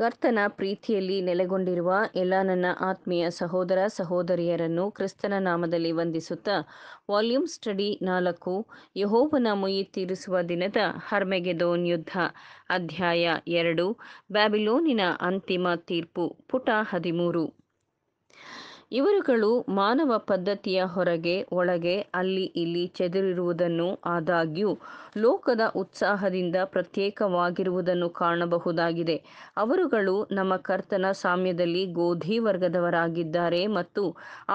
ಕರ್ತನ ಪ್ರೀತಿಯಲ್ಲಿ ನೆಲೆಗೊಂಡಿರುವ ಎಲ್ಲ ನನ್ನ ಆತ್ಮೀಯ ಸಹೋದರ ಸಹೋದರಿಯರನ್ನು ಕ್ರಿಸ್ತನ ನಾಮದಲ್ಲಿ ವಂದಿಸುತ್ತಾ ವಾಲ್ಯೂಮ್ ಸ್ಟಡಿ ನಾಲ್ಕು ಯಹೋವನ ಮೊಯಿ ತೀರಿಸುವ ದಿನದ ಹರ್ಮೆಗೆದೋನ್ ಯುದ್ಧ ಅಧ್ಯಾಯ ಎರಡು ಬ್ಯಾಬಿಲೋನಿನ ಅಂತಿಮ ತೀರ್ಪು ಪುಟ ಹದಿಮೂರು ಇವರುಗಳು ಮಾನವ ಪದ್ಧತಿಯ ಹೊರಗೆ ಒಳಗೆ ಅಲ್ಲಿ ಇಲ್ಲಿ ಚದುರಿರುವುದನ್ನು ಆದಾಗ್ಯೂ ಲೋಕದ ಉತ್ಸಾಹದಿಂದ ಪ್ರತ್ಯೇಕವಾಗಿರುವುದನ್ನು ಕಾಣಬಹುದಾಗಿದೆ ಅವರುಗಳು ನಮ್ಮ ಕರ್ತನ ಸಾಮ್ಯದಲ್ಲಿ ಗೋಧಿ ವರ್ಗದವರಾಗಿದ್ದಾರೆ ಮತ್ತು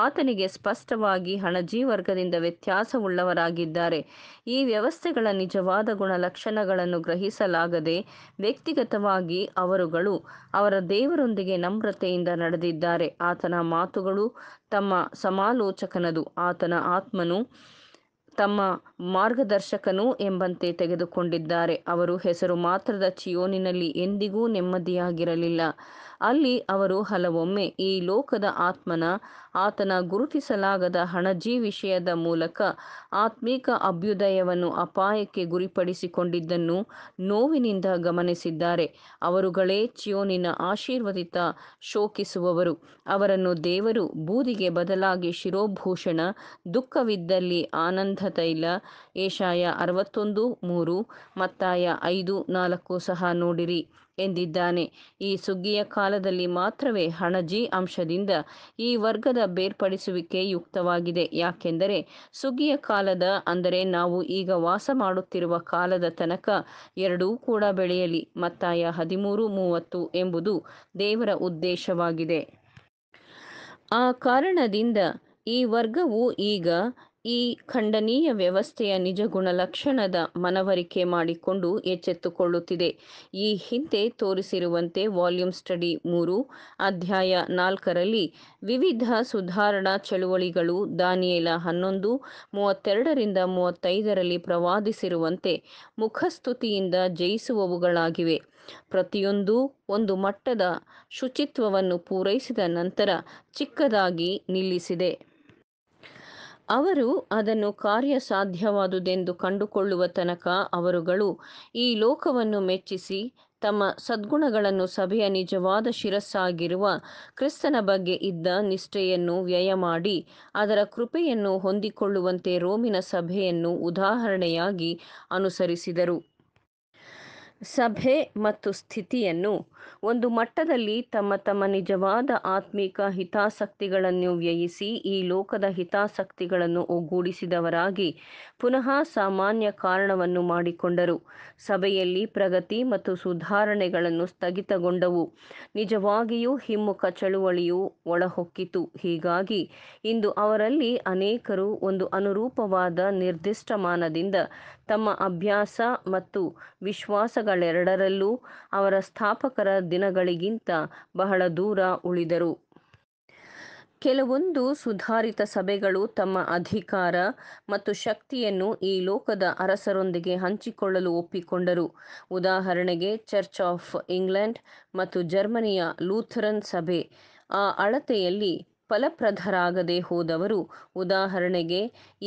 ಆತನಿಗೆ ಸ್ಪಷ್ಟವಾಗಿ ಹಣಜಿ ವರ್ಗದಿಂದ ವ್ಯತ್ಯಾಸವುಳ್ಳವರಾಗಿದ್ದಾರೆ ಈ ವ್ಯವಸ್ಥೆಗಳ ನಿಜವಾದ ಗುಣಲಕ್ಷಣಗಳನ್ನು ಗ್ರಹಿಸಲಾಗದೆ ವ್ಯಕ್ತಿಗತವಾಗಿ ಅವರುಗಳು ಅವರ ದೇವರೊಂದಿಗೆ ನಮ್ರತೆಯಿಂದ ನಡೆದಿದ್ದಾರೆ ಆತನ ಮಾತುಗಳು ತಮ್ಮ ಸಮಾಲೋಚಕನದು ಆತನ ಆತ್ಮನು ತಮ್ಮ ಮಾರ್ಗದರ್ಶಕನು ಎಂಬಂತೆ ತೆಗೆದುಕೊಂಡಿದ್ದಾರೆ ಅವರು ಹೆಸರು ಮಾತ್ರದ ಚಿಯೋನಿನಲ್ಲಿ ಎಂದಿಗೂ ನೆಮ್ಮದಿಯಾಗಿರಲಿಲ್ಲ ಅಲ್ಲಿ ಅವರು ಹಲವೊಮ್ಮೆ ಈ ಲೋಕದ ಆತ್ಮನ ಆತನ ಗುರುತಿಸಲಾಗದ ಹಣಜಿ ವಿಷಯದ ಮೂಲಕ ಆತ್ಮೀಕ ಅಭ್ಯುದಯವನ್ನು ಅಪಾಯಕ್ಕೆ ಗುರಿಪಡಿಸಿಕೊಂಡಿದ್ದನ್ನು ನೋವಿನಿಂದ ಗಮನಿಸಿದ್ದಾರೆ ಅವರುಗಳೇ ಚಿಯೋನಿನ ಆಶೀರ್ವದಿತ ಶೋಕಿಸುವವರು ಅವರನ್ನು ದೇವರು ಬೂದಿಗೆ ಬದಲಾಗಿ ಶಿರೋಭೂಷಣ ದುಃಖವಿದ್ದಲ್ಲಿ ಆನಂದ ತೈಲ ಏಷಾಯ ಅರವತ್ತೊಂದು ಮೂರು ಮತ್ತಾಯ ಐದು ನಾಲ್ಕು ಸಹ ನೋಡಿರಿ ಎಂದಿದ್ದಾನೆ ಈ ಸುಗ್ಗಿಯ ಕಾಲದಲ್ಲಿ ಮಾತ್ರವೇ ಹಣಜಿ ಅಂಶದಿಂದ ಈ ವರ್ಗದ ಬೇರ್ಪಡಿಸುವಿಕೆ ಯುಕ್ತವಾಗಿದೆ ಯಾಕೆಂದರೆ ಸುಗ್ಗಿಯ ಕಾಲದ ಅಂದರೆ ನಾವು ಈಗ ವಾಸ ಮಾಡುತ್ತಿರುವ ಕಾಲದ ತನಕ ಎರಡೂ ಕೂಡ ಬೆಳೆಯಲಿ ಮತ್ತಾಯ ಹದಿಮೂರು ಮೂವತ್ತು ಎಂಬುದು ದೇವರ ಉದ್ದೇಶವಾಗಿದೆ ಆ ಕಾರಣದಿಂದ ಈ ವರ್ಗವು ಈಗ ಈ ಖಂಡನೀಯ ವ್ಯವಸ್ಥೆಯ ನಿಜ ಗುಣಲಕ್ಷಣದ ಮನವರಿಕೆ ಮಾಡಿಕೊಂಡು ಎಚ್ಚೆತ್ತುಕೊಳ್ಳುತ್ತಿದೆ ಈ ಹಿಂದೆ ತೋರಿಸಿರುವಂತೆ ವಾಲ್ಯೂಮ್ ಸ್ಟಡಿ ಮೂರು ಅಧ್ಯಾಯ ನಾಲ್ಕರಲ್ಲಿ ವಿವಿಧ ಸುಧಾರಣಾ ಚಳುವಳಿಗಳು ದಾನಿಯೇಲ ಹನ್ನೊಂದು ಮೂವತ್ತೆರಡರಿಂದ ಮೂವತ್ತೈದರಲ್ಲಿ ಪ್ರವಾದಿಸಿರುವಂತೆ ಮುಖಸ್ತುತಿಯಿಂದ ಜಯಿಸುವವುಗಳಾಗಿವೆ ಪ್ರತಿಯೊಂದು ಒಂದು ಮಟ್ಟದ ಶುಚಿತ್ವವನ್ನು ಪೂರೈಸಿದ ನಂತರ ಚಿಕ್ಕದಾಗಿ ನಿಲ್ಲಿಸಿದೆ ಅವರು ಅದನ್ನು ಕಾರ್ಯಸಾಧ್ಯವಾದುದೆಂದು ಕಂಡುಕೊಳ್ಳುವ ತನಕ ಅವರುಗಳು ಈ ಲೋಕವನ್ನು ಮೆಚ್ಚಿಸಿ ತಮ್ಮ ಸದ್ಗುಣಗಳನ್ನು ಸಭೆಯ ನಿಜವಾದ ಶಿರಸ್ಸಾಗಿರುವ ಕ್ರಿಸ್ತನ ಬಗ್ಗೆ ಇದ್ದ ನಿಷ್ಠೆಯನ್ನು ವ್ಯಯ ಮಾಡಿ ಅದರ ಕೃಪೆಯನ್ನು ಹೊಂದಿಕೊಳ್ಳುವಂತೆ ರೋಮಿನ ಸಭೆಯನ್ನು ಉದಾಹರಣೆಯಾಗಿ ಅನುಸರಿಸಿದರು ಸಭೆ ಮತ್ತು ಸ್ಥಿತಿಯನ್ನು ಒಂದು ಮಟ್ಟದಲ್ಲಿ ತಮ್ಮ ತಮ್ಮ ನಿಜವಾದ ಆತ್ಮಿಕ ಹಿತಾಸಕ್ತಿಗಳನ್ನು ವ್ಯಯಿಸಿ ಈ ಲೋಕದ ಹಿತಾಸಕ್ತಿಗಳನ್ನು ಒಗ್ಗೂಡಿಸಿದವರಾಗಿ ಪುನಃ ಸಾಮಾನ್ಯ ಕಾರಣವನ್ನು ಮಾಡಿಕೊಂಡರು ಸಭೆಯಲ್ಲಿ ಪ್ರಗತಿ ಮತ್ತು ಸುಧಾರಣೆಗಳನ್ನು ಸ್ಥಗಿತಗೊಂಡವು ನಿಜವಾಗಿಯೂ ಹಿಮ್ಮುಖ ಚಳುವಳಿಯು ಒಳಹೊಕ್ಕಿತು ಹೀಗಾಗಿ ಇಂದು ಅವರಲ್ಲಿ ಅನೇಕರು ಒಂದು ಅನುರೂಪವಾದ ನಿರ್ದಿಷ್ಟ ಮಾನದಿಂದ ತಮ್ಮ ಅಭ್ಯಾಸ ಮತ್ತು ವಿಶ್ವಾಸ ಎರಡರಲ್ಲೂ ಅವರ ಸ್ಥಾಪಕರ ದಿನಗಳಿಗಿಂತ ಬಹಳ ದೂರ ಉಳಿದರು ಕೆಲವೊಂದು ಸುಧಾರಿತ ಸಭೆಗಳು ತಮ್ಮ ಅಧಿಕಾರ ಮತ್ತು ಶಕ್ತಿಯನ್ನು ಈ ಲೋಕದ ಅರಸರೊಂದಿಗೆ ಹಂಚಿಕೊಳ್ಳಲು ಒಪ್ಪಿಕೊಂಡರು ಉದಾಹರಣೆಗೆ ಚರ್ಚ್ ಆಫ್ ಇಂಗ್ಲೆಂಡ್ ಮತ್ತು ಜರ್ಮನಿಯ ಲೂಥರನ್ ಸಭೆ ಆ ಅಳತೆಯಲ್ಲಿ ಫಲಪ್ರದರಾಗದೆ ಹೋದವರು ಉದಾಹರಣೆಗೆ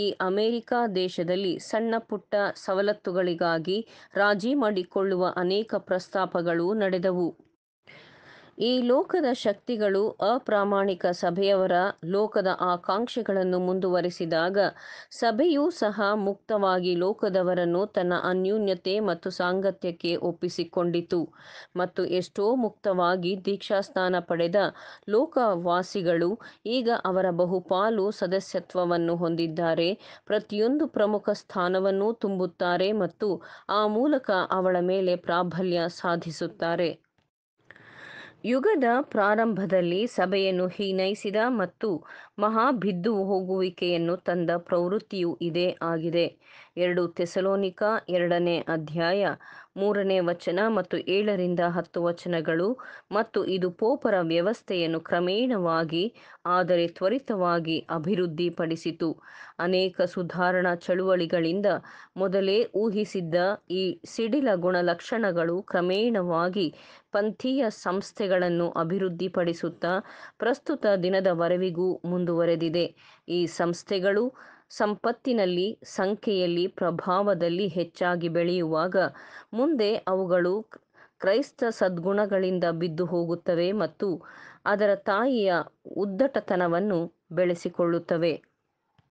ಈ ಅಮೆರಿಕ ದೇಶದಲ್ಲಿ ಸಣ್ಣ ಪುಟ್ಟ ಸವಲತ್ತುಗಳಿಗಾಗಿ ರಾಜಿ ಮಾಡಿಕೊಳ್ಳುವ ಅನೇಕ ಪ್ರಸ್ತಾಪಗಳು ನಡೆದವು ಈ ಲೋಕದ ಶಕ್ತಿಗಳು ಅಪ್ರಾಮಾಣಿಕ ಸಭೆಯವರ ಲೋಕದ ಆಕಾಂಕ್ಷೆಗಳನ್ನು ಮುಂದುವರಿಸಿದಾಗ ಸಭೆಯೂ ಸಹ ಮುಕ್ತವಾಗಿ ಲೋಕದವರನ್ನು ತನ್ನ ಅನ್ಯೂನ್ಯತೆ ಮತ್ತು ಸಾಂಗತ್ಯಕ್ಕೆ ಒಪ್ಪಿಸಿಕೊಂಡಿತು ಮತ್ತು ಎಷ್ಟೋ ಮುಕ್ತವಾಗಿ ದೀಕ್ಷಾಸ್ಥಾನ ಪಡೆದ ಲೋಕವಾಸಿಗಳು ಈಗ ಅವರ ಬಹುಪಾಲು ಸದಸ್ಯತ್ವವನ್ನು ಹೊಂದಿದ್ದಾರೆ ಪ್ರತಿಯೊಂದು ಪ್ರಮುಖ ಸ್ಥಾನವನ್ನೂ ತುಂಬುತ್ತಾರೆ ಮತ್ತು ಆ ಮೂಲಕ ಅವಳ ಮೇಲೆ ಪ್ರಾಬಲ್ಯ ಸಾಧಿಸುತ್ತಾರೆ ಯುಗದ ಪ್ರಾರಂಭದಲ್ಲಿ ಸಭೆಯನ್ನು ಹೀನೈಸಿದ ಮತ್ತು ಮಹಾಬಿದ್ದು ಹೋಗುವಿಕೆಯನ್ನು ತಂದ ಪ್ರವೃತ್ತಿಯು ಇದೇ ಆಗಿದೆ ಎರಡು ತೆಸಲೋನಿಕ ಎರಡನೇ ಅಧ್ಯಾಯ ಮೂರನೇ ವಚನ ಮತ್ತು ಏಳರಿಂದ ಹತ್ತು ವಚನಗಳು ಮತ್ತು ಇದು ಪೋಪರ ವ್ಯವಸ್ಥೆಯನ್ನು ಕ್ರಮೇಣವಾಗಿ ಆದರೆ ತ್ವರಿತವಾಗಿ ಅಭಿವೃದ್ಧಿಪಡಿಸಿತು ಅನೇಕ ಸುಧಾರಣಾ ಚಳುವಳಿಗಳಿಂದ ಮೊದಲೇ ಊಹಿಸಿದ್ದ ಈ ಸಿಡಿಲ ಗುಣಲಕ್ಷಣಗಳು ಕ್ರಮೇಣವಾಗಿ ಪಂಥೀಯ ಸಂಸ್ಥೆಗಳನ್ನು ಅಭಿವೃದ್ಧಿಪಡಿಸುತ್ತಾ ಪ್ರಸ್ತುತ ದಿನದವರೆವಿಗೂ ಮುಂದುವರೆದಿದೆ ಈ ಸಂಸ್ಥೆಗಳು ಸಂಪತ್ತಿನಲ್ಲಿ ಸಂಖ್ಯೆಯಲ್ಲಿ ಪ್ರಭಾವದಲ್ಲಿ ಹೆಚ್ಚಾಗಿ ಬೆಳೆಯುವಾಗ ಮುಂದೆ ಅವುಗಳು ಕ್ರೈಸ್ತ ಸದ್ಗುಣಗಳಿಂದ ಬಿದ್ದು ಹೋಗುತ್ತವೆ ಮತ್ತು ಅದರ ತಾಯಿಯ ಉದ್ದಟತನವನ್ನು ಬೆಳೆಸಿಕೊಳ್ಳುತ್ತವೆ